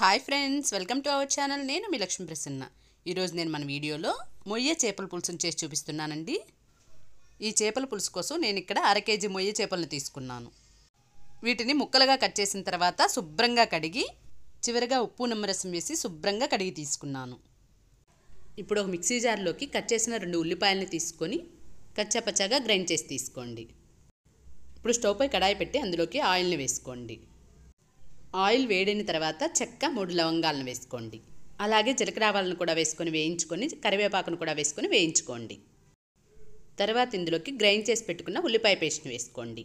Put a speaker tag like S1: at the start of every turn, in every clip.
S1: hi friends welcome to our channel నేను మీ లక్ష్మీ ప్రసన్న ఈరోజు నేను మన వీడియోలో మొయ్య చేపల పులుసును చేసి చూపిస్తున్నానండి ఈ చేపల పులుసు కోసం నేను ఇక్కడ అర కేజీ మొయ్య చేపలను తీసుకున్నాను వీటిని ముక్కలుగా కట్ చేసిన తర్వాత శుభ్రంగా కడిగి చివరిగా ఉప్పు నిమ్మరసం వేసి శుభ్రంగా కడిగి తీసుకున్నాను ఇప్పుడు ఒక మిక్సీ జార్లోకి కట్ చేసిన రెండు ఉల్లిపాయలని తీసుకొని కచ్చాపచ్చాగా గ్రైండ్ చేసి తీసుకోండి ఇప్పుడు స్టవ్పై కడాయి పెట్టి అందులోకి ఆయిల్ని వేసుకోండి ఆయిల్ వేడైన తర్వాత చెక్క మూడు లవంగాలను వేసుకోండి అలాగే జీలకర్ర ఆవాలను కూడా వేసుకొని వేయించుకొని కరివేపాకును కూడా వేసుకొని వేయించుకోండి తర్వాత ఇందులోకి గ్రైండ్ చేసి పెట్టుకున్న ఉల్లిపాయ పేస్ట్ని వేసుకోండి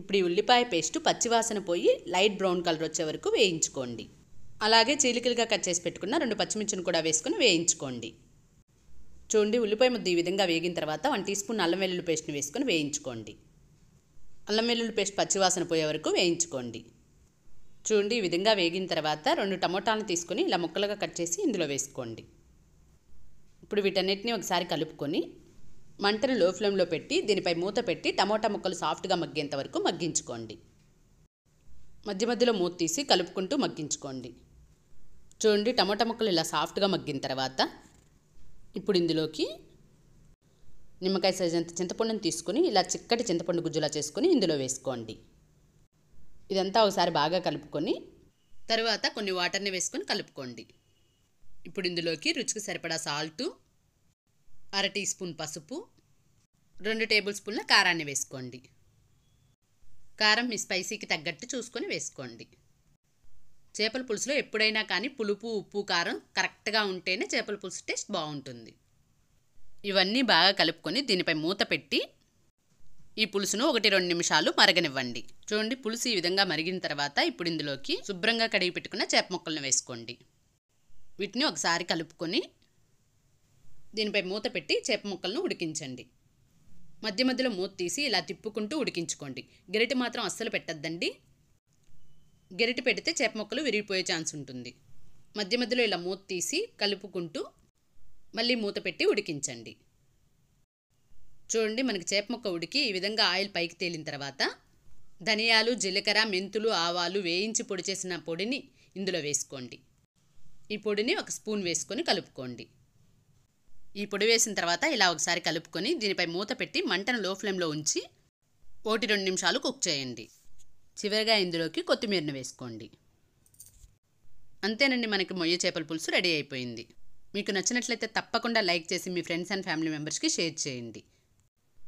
S1: ఇప్పుడు ఈ ఉల్లిపాయ పేస్ట్ పచ్చివాసన పోయి లైట్ బ్రౌన్ కలర్ వచ్చే వరకు వేయించుకోండి అలాగే చీలికలుగా కట్ చేసి పెట్టుకున్న రెండు పచ్చిమిర్చిని కూడా వేసుకొని వేయించుకోండి చూడండి ఉల్లిపాయ ముద్ద ఈ విధంగా వేగిన తర్వాత వన్ టీ స్పూన్ అల్లం వెల్లుల్లి పేస్ట్ని వేసుకొని వేయించుకోండి అల్లం వెల్లుల్లి పేస్ట్ పచ్చివాసన పోయే వరకు వేయించుకోండి చూడండి ఈ విధంగా వేగిన తర్వాత రెండు టమోటాలను తీసుకొని ఇలా ముక్కలుగా కట్ చేసి ఇందులో వేసుకోండి ఇప్పుడు వీటన్నిటిని ఒకసారి కలుపుకొని మంటను లో ఫ్లేమ్లో పెట్టి దీనిపై మూత పెట్టి టమోటా ముక్కలు సాఫ్ట్గా మగ్గేంత వరకు మగ్గించుకోండి మధ్య మధ్యలో మూత తీసి కలుపుకుంటూ మగ్గించుకోండి చూడండి టమోటా ముక్కలు ఇలా సాఫ్ట్గా మగ్గిన తర్వాత ఇప్పుడు ఇందులోకి నిమ్మకాయ సైజ్ అంత చింతపండుని తీసుకుని ఇలా చిక్కటి చింతపండు గుజ్జులా చేసుకుని ఇందులో వేసుకోండి ఇదంతా ఒకసారి బాగా కలుపుకొని తర్వాత కొన్ని వాటర్ని వేసుకొని కలుపుకోండి ఇప్పుడు ఇందులోకి రుచికి సరిపడా సాల్టు అర టీ స్పూన్ పసుపు రెండు టేబుల్ స్పూన్ల కారాన్ని వేసుకోండి కారం మీ స్పైసీకి తగ్గట్టు చూసుకొని వేసుకోండి చేపల పులుసులో ఎప్పుడైనా కానీ పులుపు ఉప్పు కారం కరెక్ట్గా ఉంటేనే చేపల పులుసు టేస్ట్ బాగుంటుంది ఇవన్నీ బాగా కలుపుకొని దీనిపై మూత పెట్టి ఈ పులుసును ఒకటి రెండు నిమిషాలు మరగనివ్వండి చూడండి పులుసు ఈ విధంగా మరిగిన తర్వాత ఇప్పుడు ఇందులోకి శుభ్రంగా కడిగి పెట్టుకున్న చేప ముక్కలను వేసుకోండి వీటిని ఒకసారి కలుపుకొని దీనిపై మూత పెట్టి చేప ముక్కలను ఉడికించండి మధ్య మధ్యలో మూత తీసి ఇలా తిప్పుకుంటూ ఉడికించుకోండి గెరిటి మాత్రం అస్సలు పెట్టద్దండి గెరిటి పెడితే చేప ముక్కలు విరిగిపోయే ఛాన్స్ ఉంటుంది మధ్య మధ్యలో ఇలా మూత తీసి కలుపుకుంటూ మళ్ళీ మూత పెట్టి ఉడికించండి చూడండి మనకి చేప ముక్క ఉడికి ఈ విధంగా ఆయిల్ పైకి తేలిన తర్వాత ధనియాలు జీలకర్ర మెంతులు ఆవాలు వేయించి పొడి చేసిన పొడిని ఇందులో వేసుకోండి ఈ పొడిని ఒక స్పూన్ వేసుకొని కలుపుకోండి ఈ పొడి వేసిన తర్వాత ఇలా ఒకసారి కలుపుకొని దీనిపై మూత పెట్టి మంటను లో ఫ్లేమ్లో ఉంచి ఒకటి రెండు నిమిషాలు కుక్ చేయండి చివరిగా ఇందులోకి కొత్తిమీరను వేసుకోండి అంతేనండి మనకి మొయ్య చేపల పులుసు రెడీ అయిపోయింది మీకు నచ్చినట్లయితే తప్పకుండా లైక్ చేసి మీ ఫ్రెండ్స్ అండ్ ఫ్యామిలీ మెంబర్స్కి షేర్ చేయండి